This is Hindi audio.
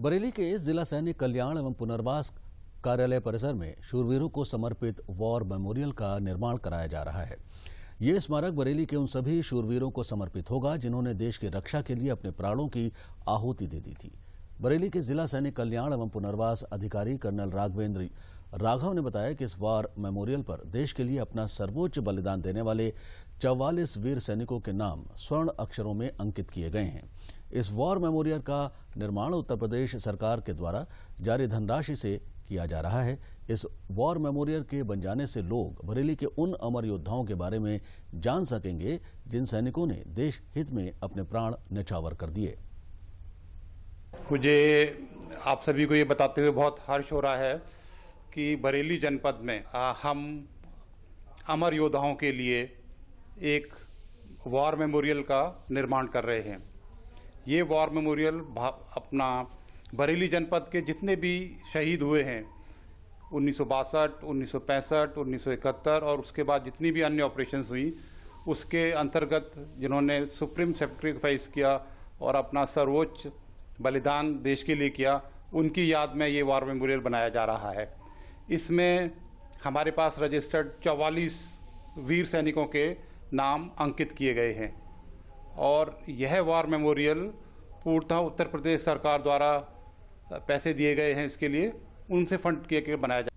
बरेली के जिला सैनिक कल्याण एवं पुनर्वास कार्यालय परिसर में शूरवीरों को समर्पित वॉर मेमोरियल का निर्माण कराया जा रहा है ये स्मारक बरेली के उन सभी शूरवीरों को समर्पित होगा जिन्होंने देश की रक्षा के लिए अपने प्राणों की आहुति दे दी थी बरेली के जिला सैनिक कल्याण एवं पुनर्वास अधिकारी कर्नल राघवेंद्र राघव ने बताया कि इस वार मेमोरियल पर देश के लिए अपना सर्वोच्च बलिदान देने वाले चौवालीस वीर सैनिकों के नाम स्वर्ण अक्षरों में अंकित किए गए हैं इस वॉर मेमोरियल का निर्माण उत्तर प्रदेश सरकार के द्वारा जारी धनराशि से किया जा रहा है इस वॉर मेमोरियल के बन जाने से लोग बरेली के उन अमर योद्धाओं के बारे में जान सकेंगे जिन सैनिकों ने देश हित में अपने प्राण नछावर कर दिए मुझे आप सभी को ये बताते हुए बहुत हर्ष हो रहा है कि बरेली जनपद में आ, हम अमर योद्धाओं के लिए एक वॉर मेमोरियल का निर्माण कर रहे हैं ये वॉर मेमोरियल अपना बरेली जनपद के जितने भी शहीद हुए हैं उन्नीस सौ बासठ उन्नीस सौ पैंसठ उन्नीस सौ इकहत्तर और उसके बाद जितनी भी अन्य ऑपरेशन हुई उसके अंतर्गत जिन्होंने सुप्रीम सेक्रीफाइस किया और अपना सर्वोच्च बलिदान देश के लिए किया उनकी याद में ये वॉर मेमोरियल बनाया जा रहा है इसमें हमारे पास रजिस्टर्ड चौवालीस वीर सैनिकों के नाम अंकित किए गए हैं और यह वॉर मेमोरियल पूर्णतः उत्तर प्रदेश सरकार द्वारा पैसे दिए गए हैं इसके लिए उनसे फंड किए के बनाया जा